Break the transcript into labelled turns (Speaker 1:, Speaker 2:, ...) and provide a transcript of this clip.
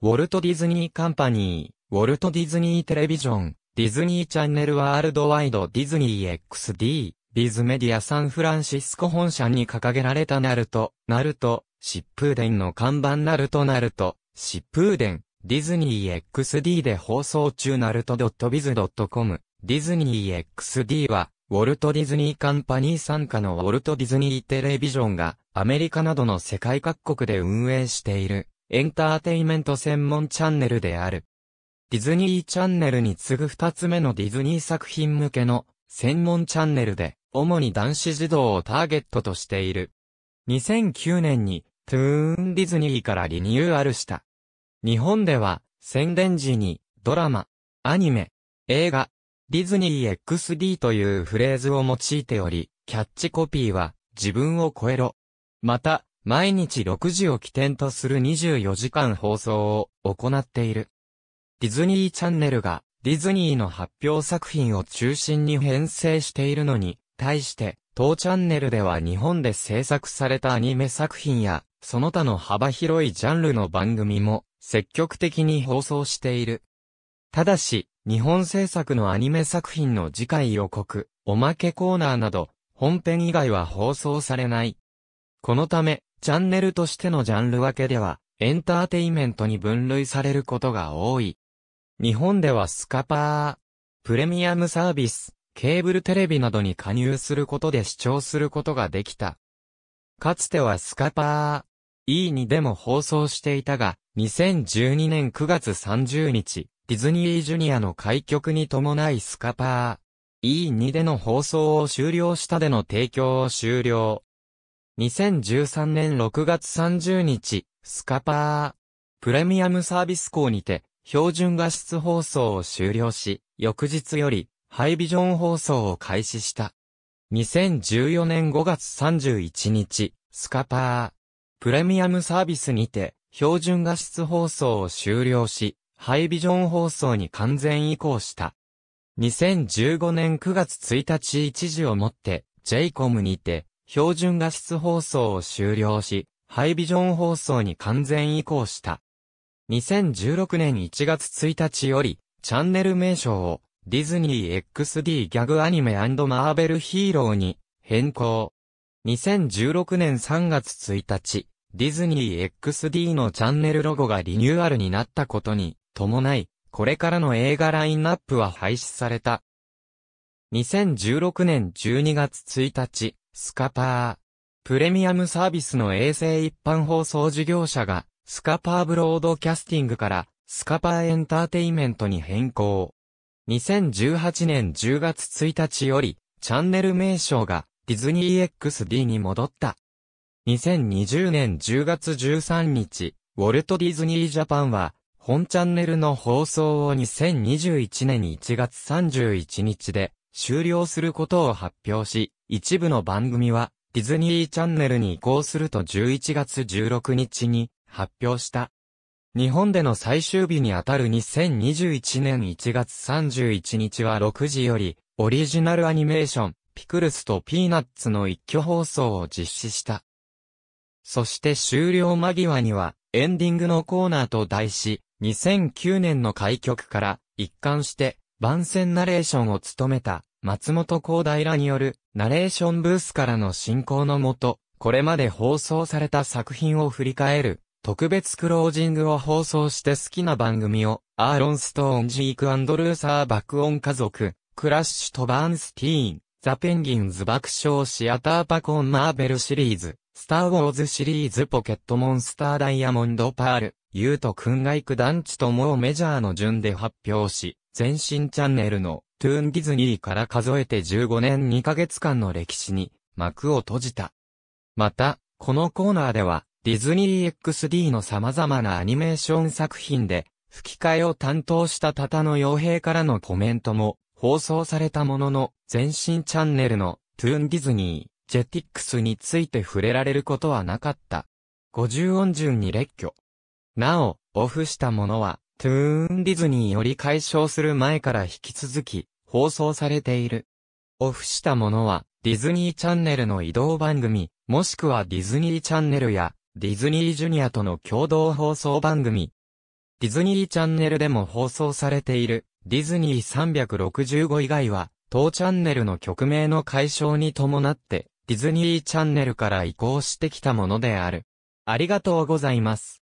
Speaker 1: ウォルト・ディズニー・カンパニー、ウォルト・ディズニー・テレビジョン、ディズニー・チャンネル・ワールドワイド・ディズニー XD、ディズメディア・サンフランシスコ本社に掲げられたナルト、ナルト、疾風伝の看板ナルト・ナルト、疾風伝、ディズニー XD で放送中ナルト .biz.com、ディズニー XD は、ウォルト・ディズニー・カンパニー傘下のウォルト・ディズニー・テレビジョンが、アメリカなどの世界各国で運営している、エンターテイメント専門チャンネルである。ディズニーチャンネルに次ぐ二つ目のディズニー作品向けの専門チャンネルで、主に男子児童をターゲットとしている。2009年に、トゥーンディズニーからリニューアルした。日本では、宣伝時に、ドラマ、アニメ、映画、ディズニー XD というフレーズを用いており、キャッチコピーは、自分を超えろ。また、毎日6時を起点とする24時間放送を行っている。ディズニーチャンネルがディズニーの発表作品を中心に編成しているのに、対して、当チャンネルでは日本で制作されたアニメ作品や、その他の幅広いジャンルの番組も積極的に放送している。ただし、日本制作のアニメ作品の次回予告、おまけコーナーなど、本編以外は放送されない。このため、チャンネルとしてのジャンル分けでは、エンターテイメントに分類されることが多い。日本ではスカパー、プレミアムサービス、ケーブルテレビなどに加入することで視聴することができた。かつてはスカパー、e にでも放送していたが、2012年9月30日、ディズニージュニアの開局に伴いスカパー、E2 での放送を終了したでの提供を終了。2013年6月30日、スカパー、プレミアムサービス校にて、標準画質放送を終了し、翌日より、ハイビジョン放送を開始した。2014年5月31日、スカパー、プレミアムサービスにて、標準画質放送を終了し、ハイビジョン放送に完全移行した。2015年9月1日1時をもって、j イコムにて、標準画質放送を終了し、ハイビジョン放送に完全移行した。2016年1月1日より、チャンネル名称をディズニー XD ギャグアニメマーベルヒーローに変更。2016年3月1日、ディズニー XD のチャンネルロゴがリニューアルになったことに伴い、これからの映画ラインナップは廃止された。2016年12月1日、スカパー。プレミアムサービスの衛星一般放送事業者が、スカパーブロードキャスティングから、スカパーエンターテイメントに変更。2018年10月1日より、チャンネル名称が、ディズニー XD に戻った。2020年10月13日、ウォルト・ディズニー・ジャパンは、本チャンネルの放送を2021年1月31日で終了することを発表し、一部の番組は、ディズニーチャンネルに移行すると11月16日に発表した。日本での最終日にあたる2021年1月31日は6時より、オリジナルアニメーション、ピクルスとピーナッツの一挙放送を実施した。そして終了間際には、エンディングのコーナーと題し、2009年の開局から一貫して番宣ナレーションを務めた松本光らによるナレーションブースからの進行のもと、これまで放送された作品を振り返る特別クロージングを放送して好きな番組をアーロン・ストーン・ジーク・アンドルーサー爆音家族、クラッシュ・とバーンスティーン、ザ・ペンギンズ爆笑シアターパコンマーベルシリーズ、スター・ウォーズシリーズポケットモンスターダイヤモンド・パール、ユート・ンガが行く団地ともうメジャーの順で発表し、全身チャンネルのトゥーンディズニーから数えて15年2ヶ月間の歴史に幕を閉じた。また、このコーナーでは、ディズニー XD の様々なアニメーション作品で、吹き替えを担当したタタの傭兵からのコメントも放送されたものの、全身チャンネルのトゥーンディズニー、ジェティックスについて触れられることはなかった。50音順に列挙。なお、オフしたものは、トゥーンディズニーより解消する前から引き続き放送されている。オフしたものはディズニーチャンネルの移動番組、もしくはディズニーチャンネルやディズニージュニアとの共同放送番組。ディズニーチャンネルでも放送されているディズニー365以外は当チャンネルの曲名の解消に伴ってディズニーチャンネルから移行してきたものである。ありがとうございます。